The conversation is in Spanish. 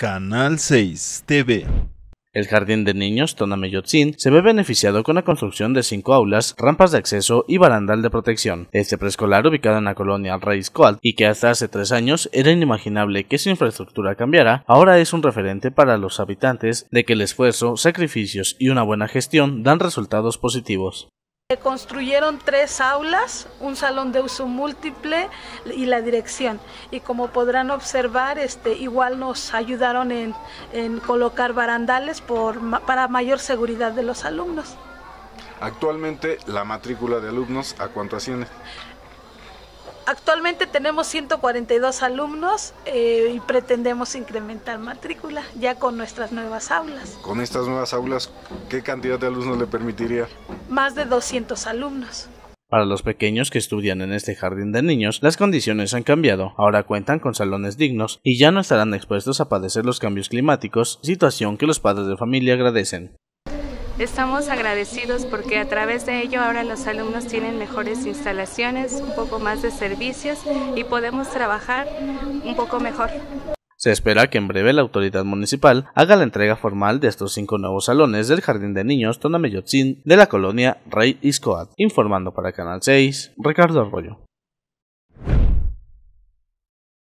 Canal 6 TV. El jardín de niños Tonameyotzin se ve beneficiado con la construcción de cinco aulas, rampas de acceso y barandal de protección. Este preescolar, ubicado en la colonia Raíz y que hasta hace tres años era inimaginable que su infraestructura cambiara, ahora es un referente para los habitantes de que el esfuerzo, sacrificios y una buena gestión dan resultados positivos. Construyeron tres aulas, un salón de uso múltiple y la dirección. Y como podrán observar, este, igual nos ayudaron en, colocar barandales para mayor seguridad de los alumnos. Actualmente, la matrícula de alumnos, ¿a cuánto asciende? Actualmente tenemos 142 alumnos eh, y pretendemos incrementar matrícula ya con nuestras nuevas aulas. Con estas nuevas aulas, ¿qué cantidad de alumnos le permitiría? más de 200 alumnos. Para los pequeños que estudian en este jardín de niños, las condiciones han cambiado, ahora cuentan con salones dignos y ya no estarán expuestos a padecer los cambios climáticos, situación que los padres de familia agradecen. Estamos agradecidos porque a través de ello ahora los alumnos tienen mejores instalaciones, un poco más de servicios y podemos trabajar un poco mejor. Se espera que en breve la autoridad municipal haga la entrega formal de estos cinco nuevos salones del Jardín de Niños Tonameyotzin de la colonia Rey Iscoat, informando para Canal 6, Ricardo Arroyo.